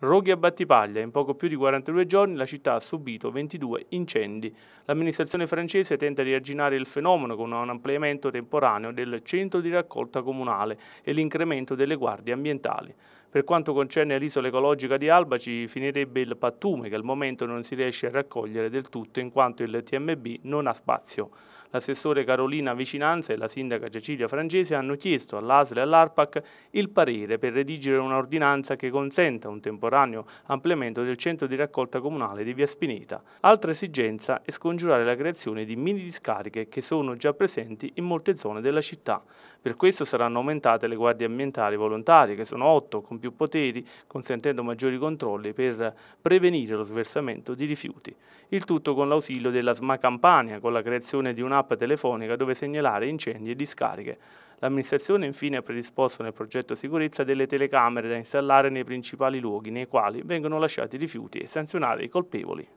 Roghi a Battipaglia, in poco più di 42 giorni la città ha subito 22 incendi. L'amministrazione francese tenta di arginare il fenomeno con un ampliamento temporaneo del centro di raccolta comunale e l'incremento delle guardie ambientali. Per quanto concerne l'isola ecologica di Alba ci finirebbe il pattume che al momento non si riesce a raccogliere del tutto in quanto il TMB non ha spazio. L'assessore Carolina Vicinanza e la sindaca Cecilia Francese hanno chiesto all'ASL e all'ARPAC il parere per redigere un'ordinanza che consenta un temporaneo ampliamento del centro di raccolta comunale di Via Spineta. Altra esigenza è scongiurare la creazione di mini discariche che sono già presenti in molte zone della città. Per questo saranno aumentate le guardie ambientali volontarie, che sono 8, con più più poteri, consentendo maggiori controlli per prevenire lo sversamento di rifiuti. Il tutto con l'ausilio della SMA Campania, con la creazione di un'app telefonica dove segnalare incendi e discariche. L'amministrazione infine ha predisposto nel progetto sicurezza delle telecamere da installare nei principali luoghi nei quali vengono lasciati rifiuti e sanzionare i colpevoli.